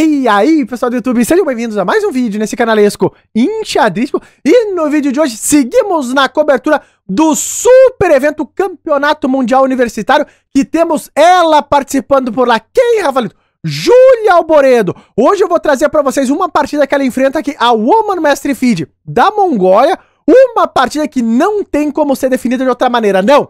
E aí, pessoal do YouTube, sejam bem-vindos a mais um vídeo nesse canalesco inchadíssimo. E no vídeo de hoje, seguimos na cobertura do super evento Campeonato Mundial Universitário, que temos ela participando por lá. Quem, Rafa Lito? Júlia Alboredo. Hoje eu vou trazer para vocês uma partida que ela enfrenta aqui, a Woman Mestre Feed da Mongólia. Uma partida que não tem como ser definida de outra maneira, não.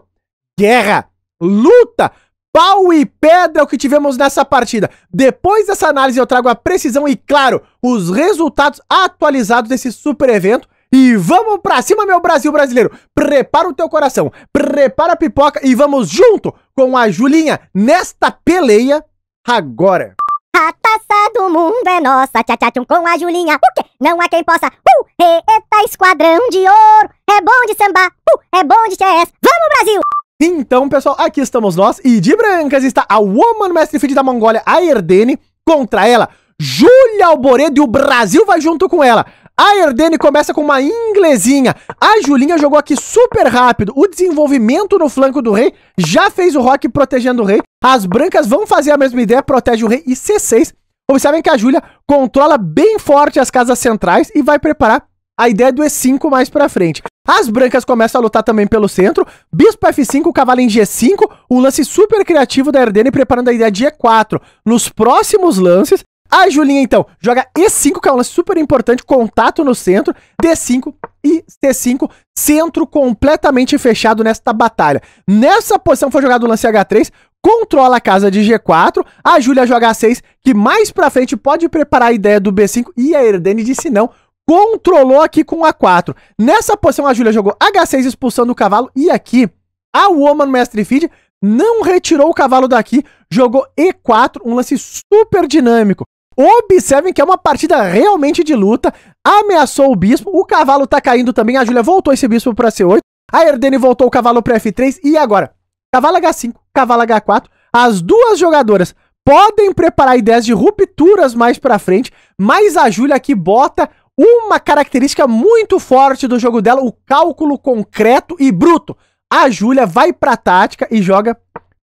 Guerra, luta, pau e pedra é o que tivemos nessa partida. Depois dessa análise eu trago a precisão e, claro, os resultados atualizados desse super evento. E vamos pra cima, meu Brasil brasileiro! Prepara o teu coração, prepara a pipoca e vamos junto com a Julinha nesta peleia agora. A taça do mundo é nossa, tchá tchá tchum com a Julinha. O quê? Não há quem possa. Uh, eita, esquadrão de ouro. É bom de samba, uh, é bom de chess. Vamos, Brasil! Então, pessoal, aqui estamos nós. E de brancas está a Woman Mestre Feed da Mongólia, a Erdene, contra ela, Júlia Alboredo e o Brasil vai junto com ela. A Erdene começa com uma inglesinha. A Julinha jogou aqui super rápido. O desenvolvimento no flanco do rei já fez o Rock protegendo o rei. As brancas vão fazer a mesma ideia, protege o rei e C6. Observem que a Júlia controla bem forte as casas centrais e vai preparar a ideia do E5 mais pra frente. As brancas começam a lutar também pelo centro, bispo f5, cavalo em g5, um lance super criativo da Erdene preparando a ideia de e4. Nos próximos lances, a Julinha então joga e5, que é um lance super importante, contato no centro, d5 e c5, centro completamente fechado nesta batalha. Nessa posição foi jogado o lance h3, controla a casa de G4, a Júlia joga A6, que mais pra frente pode preparar a ideia do B5, e a Erdene disse não, controlou aqui com A4. Nessa posição, a Júlia jogou H6 expulsando o cavalo. E aqui, a Woman Mestre Feed não retirou o cavalo daqui, jogou E4, um lance super dinâmico. Observem que é uma partida realmente de luta, ameaçou o bispo, o cavalo tá caindo também, a Júlia voltou esse bispo para C8, a Erdene voltou o cavalo para F3 e agora? Cavalo H5, cavalo H4, as duas jogadoras podem preparar ideias de rupturas mais para frente, mas a Júlia aqui bota uma característica muito forte do jogo dela, o cálculo concreto e bruto. A Júlia vai pra tática e joga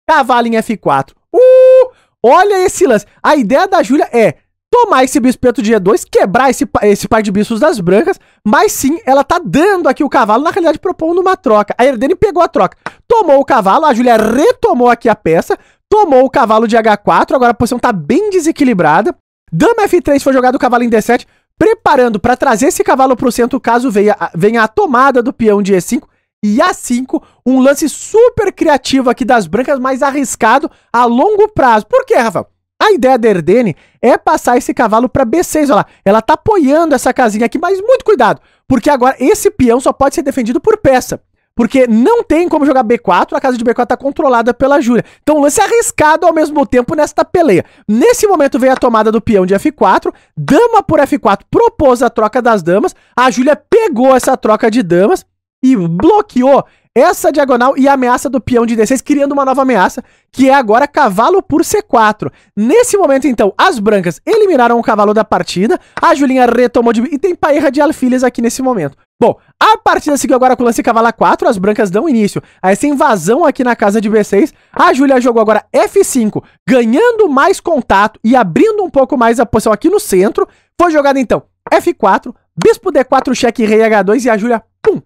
cavalo em F4. Uh! Olha esse lance. A ideia da Júlia é tomar esse bispo preto de E2, quebrar esse, esse par de bispos das brancas, mas sim, ela tá dando aqui o cavalo, na realidade propondo uma troca. A Herdene pegou a troca, tomou o cavalo, a Júlia retomou aqui a peça, tomou o cavalo de H4, agora a posição tá bem desequilibrada. Dama F3 foi jogado o cavalo em D7, preparando para trazer esse cavalo para o centro caso venha, venha a tomada do peão de E5 e A5, um lance super criativo aqui das brancas, mas arriscado a longo prazo. Por quê, Rafael? A ideia da Erdene é passar esse cavalo para B6, olha lá. Ela tá apoiando essa casinha aqui, mas muito cuidado, porque agora esse peão só pode ser defendido por peça. Porque não tem como jogar B4, a casa de B4 tá controlada pela Júlia. Então o lance é arriscado ao mesmo tempo nesta peleia. Nesse momento veio a tomada do peão de F4, dama por F4 propôs a troca das damas, a Júlia pegou essa troca de damas e bloqueou essa diagonal e a ameaça do peão de D6, criando uma nova ameaça, que é agora cavalo por C4. Nesse momento, então, as brancas eliminaram o cavalo da partida, a Julinha retomou de... e tem paerra de alfilhas aqui nesse momento. Bom, a partida seguiu agora com o lance cavalo 4, as brancas dão início a essa invasão aqui na casa de B6. A Júlia jogou agora F5, ganhando mais contato e abrindo um pouco mais a posição aqui no centro. Foi jogada então F4, bispo D4, cheque, rei H2 e a Júlia, pum,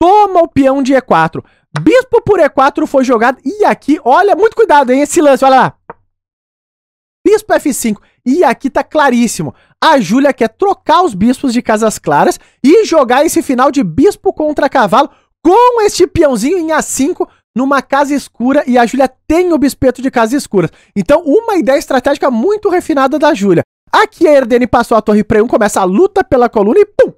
toma o peão de E4. Bispo por E4 foi jogado. E aqui, olha, muito cuidado, hein, esse lance, olha lá bispo F5. E aqui tá claríssimo. A Júlia quer trocar os bispos de casas claras e jogar esse final de bispo contra cavalo com este peãozinho em A5 numa casa escura e a Júlia tem o bispeto de casas escuras. Então, uma ideia estratégica muito refinada da Júlia. Aqui a Erdene passou a torre para 1, começa a luta pela coluna e pum!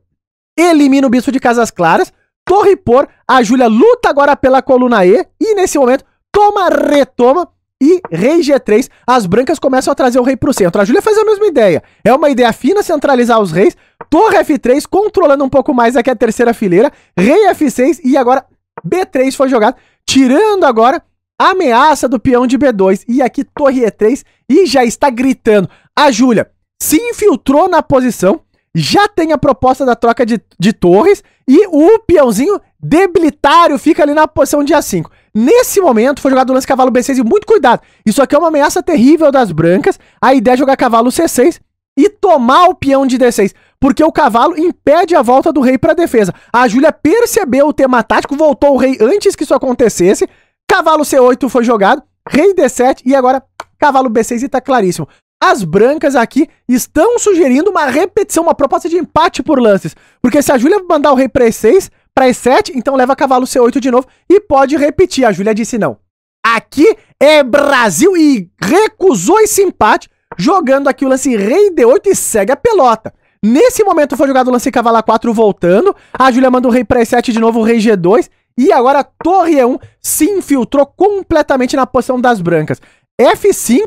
Elimina o bispo de casas claras, torre por, a Júlia luta agora pela coluna E e nesse momento toma, retoma e rei G3, as brancas começam a trazer o rei pro centro. A Júlia faz a mesma ideia. É uma ideia fina centralizar os reis. Torre F3 controlando um pouco mais aqui a terceira fileira. Rei F6 e agora B3 foi jogado, tirando agora a ameaça do peão de B2. E aqui torre E3 e já está gritando. A Júlia se infiltrou na posição, já tem a proposta da troca de, de torres e o peãozinho debilitário fica ali na posição de A5. Nesse momento, foi jogado o lance cavalo B6 e muito cuidado. Isso aqui é uma ameaça terrível das brancas. A ideia é jogar cavalo C6 e tomar o peão de D6. Porque o cavalo impede a volta do rei para defesa. A Júlia percebeu o tema tático, voltou o rei antes que isso acontecesse. Cavalo C8 foi jogado, rei D7 e agora cavalo B6 e tá claríssimo. As brancas aqui estão sugerindo uma repetição, uma proposta de empate por lances. Porque se a Júlia mandar o rei para E6, para E7, então leva cavalo C8 de novo e pode repetir. A Júlia disse não. Aqui é Brasil e recusou esse empate, jogando aqui o lance rei D8 e segue a pelota. Nesse momento foi jogado o lance cavalo A4 voltando, a Júlia manda o rei para E7 de novo, o rei G2 e agora a torre E1 se infiltrou completamente na posição das brancas. F5,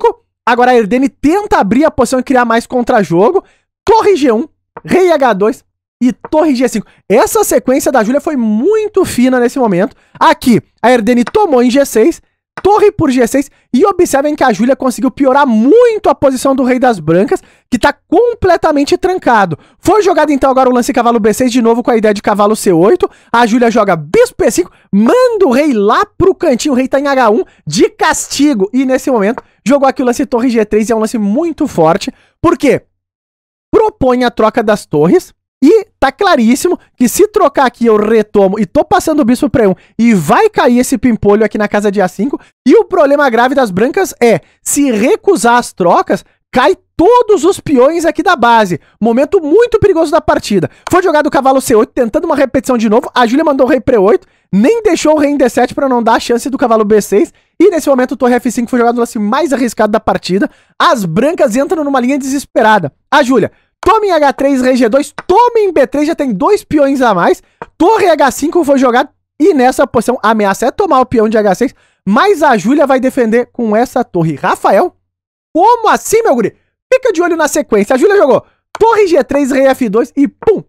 agora a Erdene tenta abrir a posição e criar mais contra-jogo. Torre G1, rei H2, e torre G5. Essa sequência da Júlia foi muito fina nesse momento. Aqui, a Erdene tomou em G6, torre por G6, e observem que a Júlia conseguiu piorar muito a posição do rei das brancas, que está completamente trancado. Foi jogado então agora o lance cavalo B6 de novo com a ideia de cavalo C8. A Júlia joga bispo E5, manda o rei lá pro cantinho, o rei está em H1, de castigo. E nesse momento, jogou aqui o lance torre G3, e é um lance muito forte. Por quê? Propõe a troca das torres, e tá claríssimo que se trocar aqui eu retomo e tô passando o bispo pra E1 e vai cair esse pimpolho aqui na casa de A5. E o problema grave das brancas é, se recusar as trocas, cai todos os peões aqui da base. Momento muito perigoso da partida. Foi jogado o cavalo C8, tentando uma repetição de novo. A Júlia mandou o rei Pre8, nem deixou o rei em D7 para não dar a chance do cavalo B6. E nesse momento o torre F5 foi jogado no lance mais arriscado da partida. As brancas entram numa linha desesperada. A Júlia Tomem H3, RG2, tomem B3, já tem dois peões a mais. Torre H5 foi jogado e nessa posição a ameaça é tomar o peão de H6, mas a Júlia vai defender com essa torre. Rafael, como assim, meu guri? Fica de olho na sequência. A Júlia jogou torre G3, rei F2 e pum!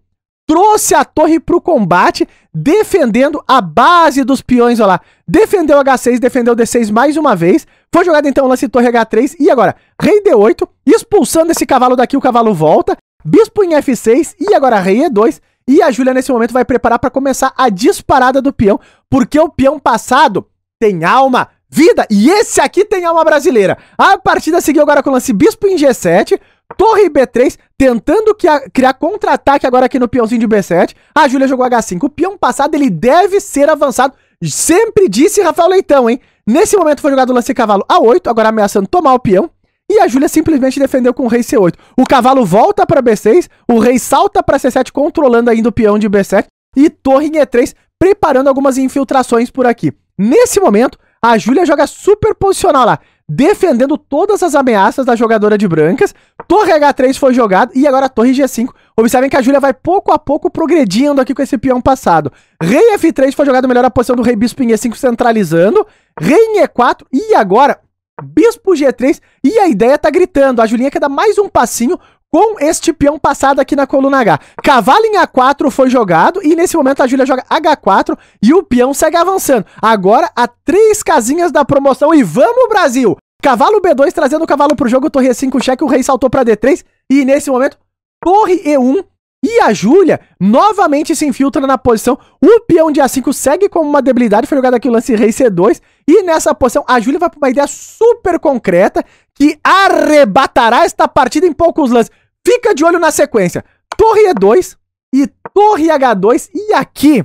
Trouxe a torre pro combate, defendendo a base dos peões, olha lá. Defendeu H6, defendeu D6 mais uma vez. Foi jogado então o lance torre H3 e agora rei D8, expulsando esse cavalo daqui, o cavalo volta, bispo em F6 e agora rei E2. E a Júlia nesse momento vai preparar para começar a disparada do peão, porque o peão passado tem alma, vida e esse aqui tem alma brasileira. A partida seguiu agora com o lance bispo em G7, torre B3, tentando criar contra-ataque agora aqui no peãozinho de B7. A Júlia jogou H5. O peão passado ele deve ser avançado. Sempre disse Rafael Leitão, hein? Nesse momento foi jogado o lance cavalo A8, agora ameaçando tomar o peão. E a Júlia simplesmente defendeu com o rei C8. O cavalo volta para B6, o rei salta para C7, controlando ainda o peão de B7. E torre em E3, preparando algumas infiltrações por aqui. Nesse momento, a Júlia joga super posicional lá defendendo todas as ameaças da jogadora de brancas. Torre H3 foi jogado e agora torre G5. Observem que a Júlia vai pouco a pouco progredindo aqui com esse peão passado. Rei F3 foi jogado melhor a posição do rei bispo em E5 centralizando. Rei em E4 e agora bispo G3 e a ideia tá gritando. A Julinha quer dar mais um passinho com este peão passado aqui na coluna H. Cavalo em A4 foi jogado e nesse momento a Júlia joga H4 e o peão segue avançando. Agora há três casinhas da promoção e vamos Brasil! Cavalo B2 trazendo o cavalo pro jogo, torre E5 cheque, o rei saltou pra D3. E nesse momento, torre E1. E a Júlia novamente se infiltra na posição. O peão de A5 segue como uma debilidade. Foi jogado aqui o lance rei C2. E nessa posição, a Júlia vai pra uma ideia super concreta que arrebatará esta partida em poucos lances. Fica de olho na sequência. Torre E2 e Torre H2. E aqui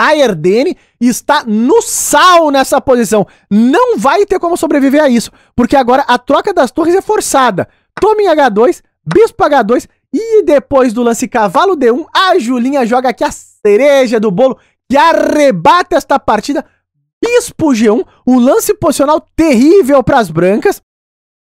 a Erdene está no sal nessa posição. Não vai ter como sobreviver a isso, porque agora a troca das torres é forçada. Tome H2, Bispo H2 e depois do lance cavalo D1, a Julinha joga aqui a cereja do bolo que arrebata esta partida. Bispo G1, um lance posicional terrível para as brancas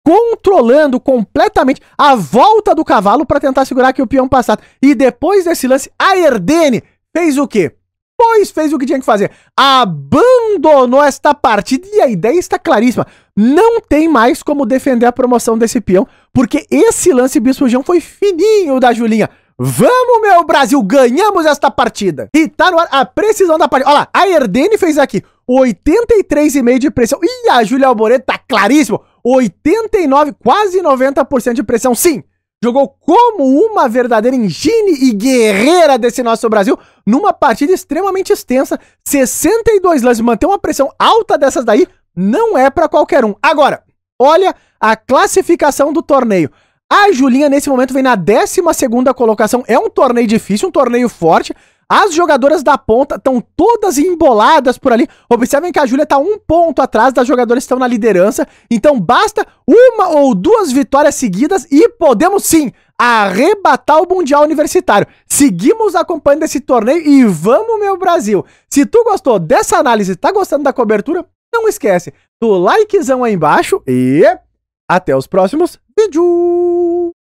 controlando completamente a volta do cavalo para tentar segurar aqui o peão passado. E depois desse lance, a Erdene fez o quê? Pois fez o que tinha que fazer. Abandonou esta partida e a ideia está claríssima. Não tem mais como defender a promoção desse peão, porque esse lance Bispo João foi fininho da Julinha. Vamos, meu Brasil, ganhamos esta partida. E tá no ar a precisão da partida. Olha lá, a Erdene fez aqui 83,5% de pressão. E a Julia Alboreto tá claríssimo. 89, quase 90% de pressão. Sim, jogou como uma verdadeira engine e guerreira desse nosso Brasil numa partida extremamente extensa, 62 lances, manter uma pressão alta dessas daí não é para qualquer um. Agora, olha a classificação do torneio. A Julinha nesse momento vem na 12ª colocação, é um torneio difícil, um torneio forte, as jogadoras da ponta estão todas emboladas por ali. Observem que a Júlia está um ponto atrás das jogadoras que estão na liderança. Então basta uma ou duas vitórias seguidas e podemos sim arrebatar o Mundial Universitário. Seguimos acompanhando esse torneio e vamos, meu Brasil! Se tu gostou dessa análise, tá gostando da cobertura, não esquece do likezão aí embaixo e até os próximos vídeos!